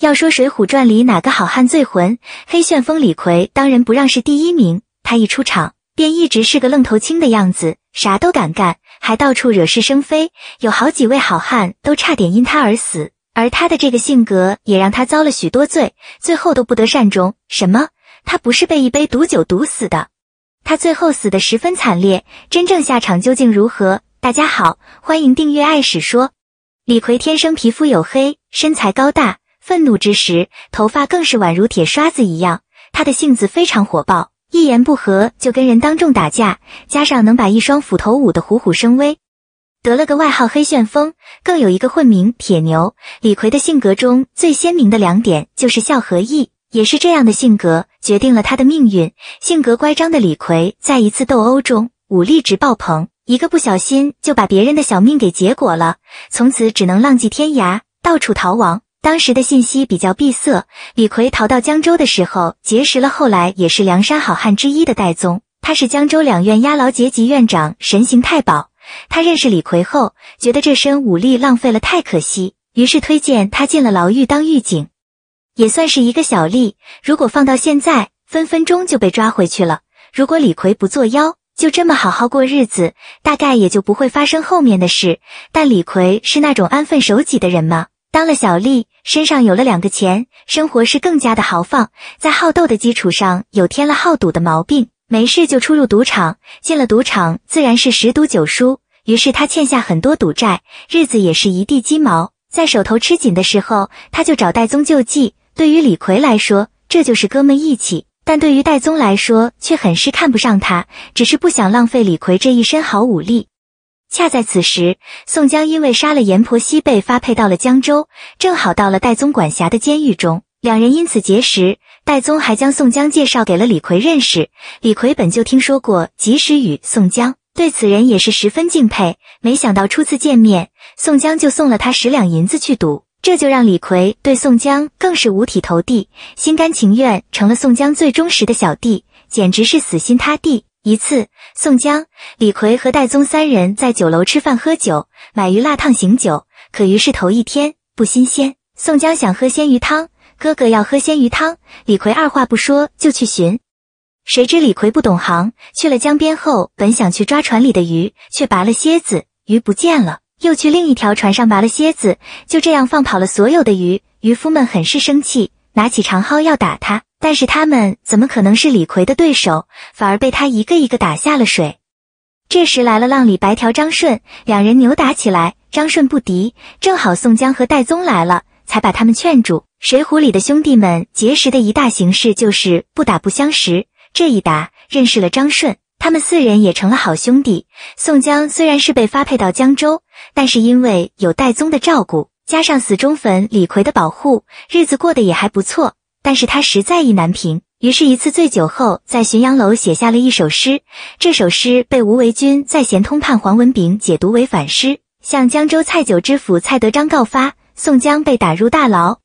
要说《水浒传》里哪个好汉最混？黑旋风李逵当仁不让是第一名。他一出场便一直是个愣头青的样子，啥都敢干，还到处惹是生非，有好几位好汉都差点因他而死。而他的这个性格也让他遭了许多罪，最后都不得善终。什么？他不是被一杯毒酒毒死的？他最后死得十分惨烈，真正下场究竟如何？大家好，欢迎订阅《爱史说》。李逵天生皮肤黝黑，身材高大。愤怒之时，头发更是宛如铁刷子一样。他的性子非常火爆，一言不合就跟人当众打架，加上能把一双斧头舞得虎虎生威，得了个外号“黑旋风”。更有一个混名“铁牛”。李逵的性格中最鲜明的两点就是孝和义，也是这样的性格决定了他的命运。性格乖张的李逵在一次斗殴中武力值爆棚，一个不小心就把别人的小命给结果了，从此只能浪迹天涯，到处逃亡。当时的信息比较闭塞，李逵逃到江州的时候，结识了后来也是梁山好汉之一的戴宗。他是江州两院押牢节级院长神行太保。他认识李逵后，觉得这身武力浪费了，太可惜，于是推荐他进了牢狱当狱警，也算是一个小吏。如果放到现在，分分钟就被抓回去了。如果李逵不作妖，就这么好好过日子，大概也就不会发生后面的事。但李逵是那种安分守己的人吗？当了小吏，身上有了两个钱，生活是更加的豪放。在好斗的基础上，又添了好赌的毛病。没事就出入赌场，进了赌场自然是十赌九输，于是他欠下很多赌债，日子也是一地鸡毛。在手头吃紧的时候，他就找戴宗救济。对于李逵来说，这就是哥们义气；但对于戴宗来说，却很是看不上他，只是不想浪费李逵这一身好武力。恰在此时，宋江因为杀了阎婆惜被发配到了江州，正好到了戴宗管辖的监狱中，两人因此结识。戴宗还将宋江介绍给了李逵认识。李逵本就听说过及时雨宋江，对此人也是十分敬佩。没想到初次见面，宋江就送了他十两银子去赌，这就让李逵对宋江更是五体投地，心甘情愿成了宋江最忠实的小弟，简直是死心塌地。一次，宋江、李逵和戴宗三人在酒楼吃饭喝酒，买鱼辣烫醒酒。可于是头一天不新鲜，宋江想喝鲜鱼汤，哥哥要喝鲜鱼汤，李逵二话不说就去寻。谁知李逵不懂行，去了江边后，本想去抓船里的鱼，却拔了蝎子，鱼不见了。又去另一条船上拔了蝎子，就这样放跑了所有的鱼。渔夫们很是生气，拿起长蒿要打他。但是他们怎么可能是李逵的对手？反而被他一个一个打下了水。这时来了浪里白条张顺，两人扭打起来，张顺不敌，正好宋江和戴宗来了，才把他们劝住。水浒里的兄弟们结识的一大形式就是不打不相识，这一打认识了张顺，他们四人也成了好兄弟。宋江虽然是被发配到江州，但是因为有戴宗的照顾，加上死忠粉李逵的保护，日子过得也还不错。但是他实在意难平，于是一次醉酒后，在浔阳楼写下了一首诗。这首诗被吴为军在咸通判黄文炳解读为反诗，向江州蔡九知府蔡德章告发，宋江被打入大牢。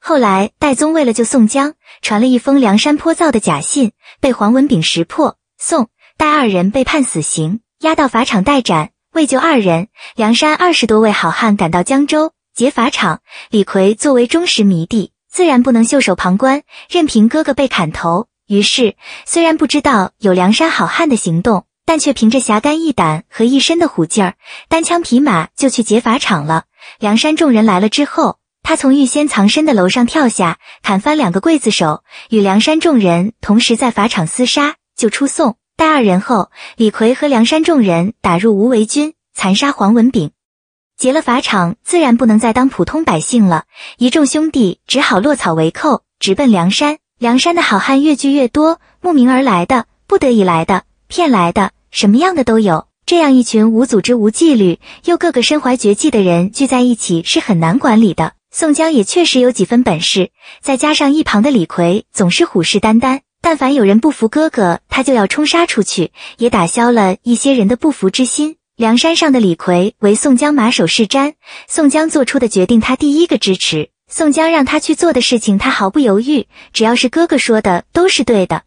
后来，戴宗为了救宋江，传了一封梁山坡造的假信，被黄文炳识破，宋戴二人被判死刑，押到法场待斩。为救二人，梁山二十多位好汉赶到江州劫法场，李逵作为忠实迷弟。自然不能袖手旁观，任凭哥哥被砍头。于是，虽然不知道有梁山好汉的行动，但却凭着侠肝义胆和一身的虎劲儿，单枪匹马就去劫法场了。梁山众人来了之后，他从预先藏身的楼上跳下，砍翻两个刽子手，与梁山众人同时在法场厮杀，救出宋、戴二人后，李逵和梁山众人打入吴为军，残杀黄文炳。劫了法场，自然不能再当普通百姓了。一众兄弟只好落草为寇，直奔梁山。梁山的好汉越聚越多，慕名而来的，不得已来的，骗来的，什么样的都有。这样一群无组织、无纪律，又个个身怀绝技的人聚在一起，是很难管理的。宋江也确实有几分本事，再加上一旁的李逵总是虎视眈眈，但凡有人不服哥哥，他就要冲杀出去，也打消了一些人的不服之心。梁山上的李逵为宋江马首是瞻，宋江做出的决定他第一个支持，宋江让他去做的事情他毫不犹豫，只要是哥哥说的都是对的。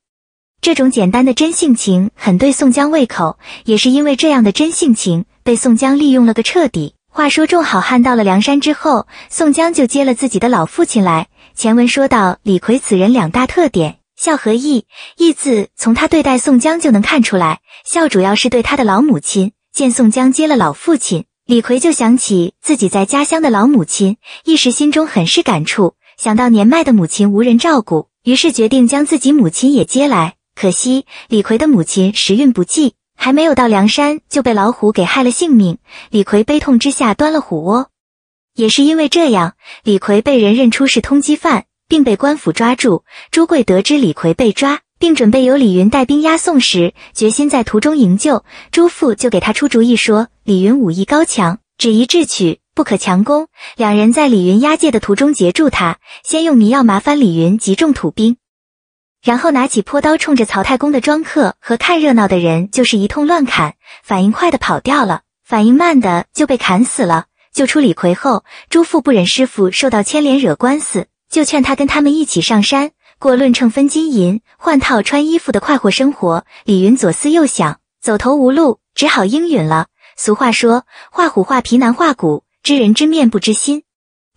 这种简单的真性情很对宋江胃口，也是因为这样的真性情被宋江利用了个彻底。话说众好汉到了梁山之后，宋江就接了自己的老父亲来。前文说到李逵此人两大特点：孝和义。义字从他对待宋江就能看出来，孝主要是对他的老母亲。见宋江接了老父亲，李逵就想起自己在家乡的老母亲，一时心中很是感触。想到年迈的母亲无人照顾，于是决定将自己母亲也接来。可惜李逵的母亲时运不济，还没有到梁山就被老虎给害了性命。李逵悲痛之下端了虎窝，也是因为这样，李逵被人认出是通缉犯，并被官府抓住。朱贵得知李逵被抓。并准备由李云带兵押送时，决心在途中营救朱父，就给他出主意说：“李云武艺高强，只宜智取，不可强攻。”两人在李云押解的途中截住他，先用迷药麻烦李云集中土兵，然后拿起坡刀冲着曹太公的庄客和看热闹的人就是一通乱砍，反应快的跑掉了，反应慢的就被砍死了。救出李逵后，朱父不忍师傅受到牵连惹官司，就劝他跟他们一起上山。过论秤分金银，换套穿衣服的快活生活。李云左思右想，走投无路，只好应允了。俗话说：“画虎画皮难画骨，知人知面不知心。”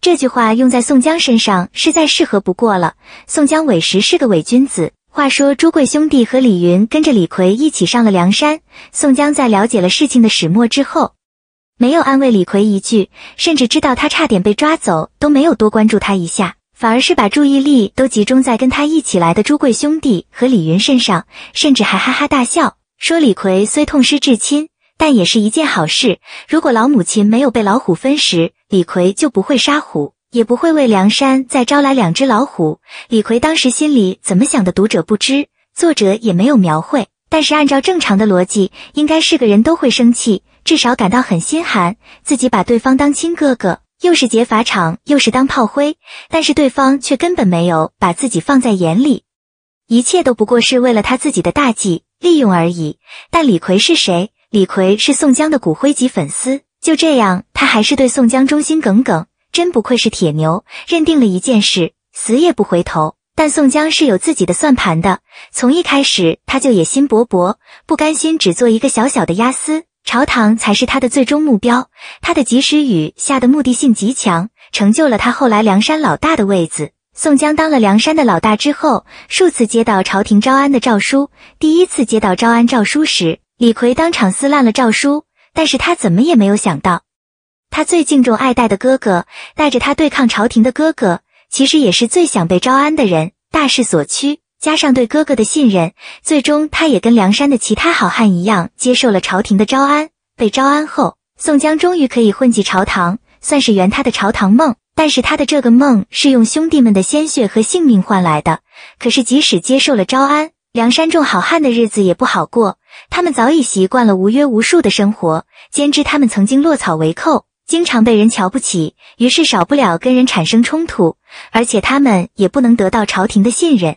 这句话用在宋江身上，是再适合不过了。宋江委实是个伪君子。话说朱贵兄弟和李云跟着李逵一起上了梁山。宋江在了解了事情的始末之后，没有安慰李逵一句，甚至知道他差点被抓走，都没有多关注他一下。反而是把注意力都集中在跟他一起来的朱贵兄弟和李云身上，甚至还哈哈大笑，说李逵虽痛失至亲，但也是一件好事。如果老母亲没有被老虎分食，李逵就不会杀虎，也不会为梁山再招来两只老虎。李逵当时心里怎么想的，读者不知，作者也没有描绘。但是按照正常的逻辑，应该是个人都会生气，至少感到很心寒，自己把对方当亲哥哥。又是劫法场，又是当炮灰，但是对方却根本没有把自己放在眼里，一切都不过是为了他自己的大计利用而已。但李逵是谁？李逵是宋江的骨灰级粉丝，就这样，他还是对宋江忠心耿耿，真不愧是铁牛，认定了一件事，死也不回头。但宋江是有自己的算盘的，从一开始他就野心勃勃，不甘心只做一个小小的押司。朝堂才是他的最终目标，他的及时雨下的目的性极强，成就了他后来梁山老大的位子。宋江当了梁山的老大之后，数次接到朝廷招安的诏书。第一次接到招安诏书时，李逵当场撕烂了诏书。但是他怎么也没有想到，他最敬重爱戴的哥哥，带着他对抗朝廷的哥哥，其实也是最想被招安的人，大势所趋。加上对哥哥的信任，最终他也跟梁山的其他好汉一样，接受了朝廷的招安。被招安后，宋江终于可以混迹朝堂，算是圆他的朝堂梦。但是他的这个梦是用兄弟们的鲜血和性命换来的。可是即使接受了招安，梁山众好汉的日子也不好过。他们早已习惯了无约无束的生活，兼之他们曾经落草为寇，经常被人瞧不起，于是少不了跟人产生冲突。而且他们也不能得到朝廷的信任。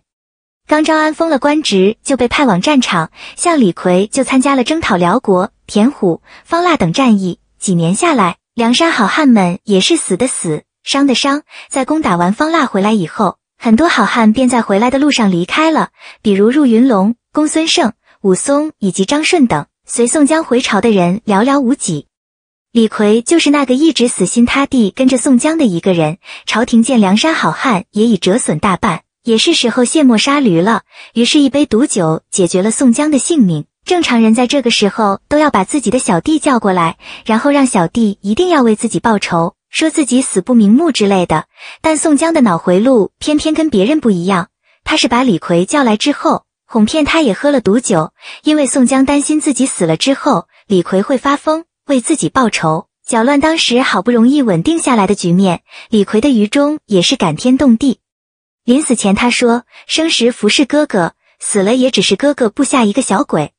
刚招安封了官职，就被派往战场。像李逵就参加了征讨辽国、田虎、方腊等战役。几年下来，梁山好汉们也是死的死，伤的伤。在攻打完方腊回来以后，很多好汉便在回来的路上离开了。比如入云龙公孙胜、武松以及张顺等，随宋江回朝的人寥寥无几。李逵就是那个一直死心塌地跟着宋江的一个人。朝廷见梁山好汉也已折损大半。也是时候卸磨杀驴了，于是，一杯毒酒解决了宋江的性命。正常人在这个时候都要把自己的小弟叫过来，然后让小弟一定要为自己报仇，说自己死不瞑目之类的。但宋江的脑回路偏偏跟别人不一样，他是把李逵叫来之后，哄骗他也喝了毒酒，因为宋江担心自己死了之后，李逵会发疯，为自己报仇，搅乱当时好不容易稳定下来的局面。李逵的愚忠也是感天动地。临死前，他说：“生时服侍哥哥，死了也只是哥哥部下一个小鬼。”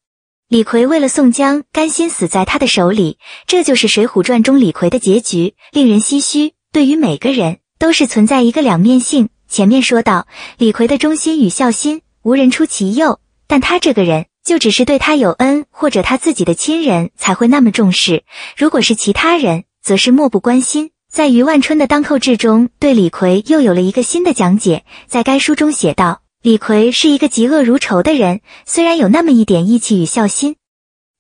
李逵为了宋江，甘心死在他的手里，这就是《水浒传》中李逵的结局，令人唏嘘。对于每个人，都是存在一个两面性。前面说到李逵的忠心与孝心，无人出其右，但他这个人就只是对他有恩或者他自己的亲人才会那么重视，如果是其他人，则是漠不关心。在余万春的《当寇志》中，对李逵又有了一个新的讲解。在该书中写道：“李逵是一个嫉恶如仇的人，虽然有那么一点义气与孝心，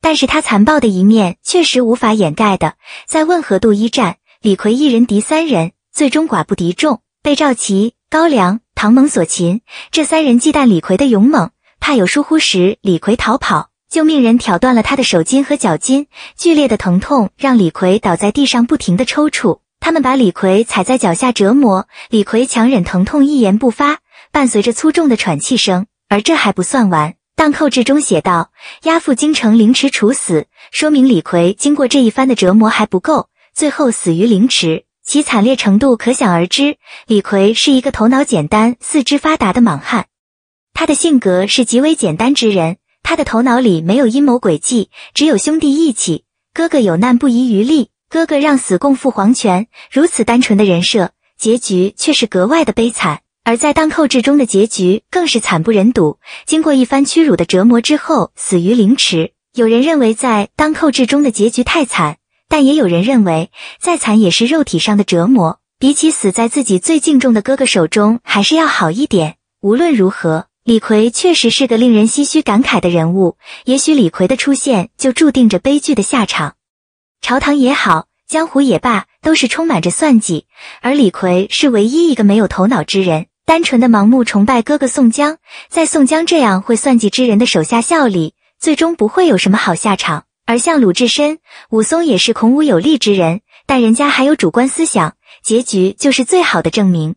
但是他残暴的一面确实无法掩盖的。在汶河渡一战，李逵一人敌三人，最终寡不敌众，被赵齐、高粱、唐蒙所擒。这三人忌惮李逵的勇猛，怕有疏忽时李逵逃跑，就命人挑断了他的手筋和脚筋。剧烈的疼痛让李逵倒在地上，不停的抽搐。”他们把李逵踩在脚下折磨，李逵强忍疼痛，一言不发，伴随着粗重的喘气声。而这还不算完，荡寇志中写道：“押赴京城凌迟处死”，说明李逵经过这一番的折磨还不够，最后死于凌迟，其惨烈程度可想而知。李逵是一个头脑简单、四肢发达的莽汉，他的性格是极为简单之人，他的头脑里没有阴谋诡计，只有兄弟义气，哥哥有难不遗余力。哥哥让死共赴黄泉，如此单纯的人设，结局却是格外的悲惨。而在当寇志中的结局更是惨不忍睹，经过一番屈辱的折磨之后，死于凌迟。有人认为在当寇志中的结局太惨，但也有人认为再惨也是肉体上的折磨，比起死在自己最敬重的哥哥手中还是要好一点。无论如何，李逵确实是个令人唏嘘感慨的人物。也许李逵的出现就注定着悲剧的下场。朝堂也好，江湖也罢，都是充满着算计，而李逵是唯一一个没有头脑之人，单纯的盲目崇拜哥哥宋江，在宋江这样会算计之人的手下效力，最终不会有什么好下场。而像鲁智深、武松也是孔武有力之人，但人家还有主观思想，结局就是最好的证明。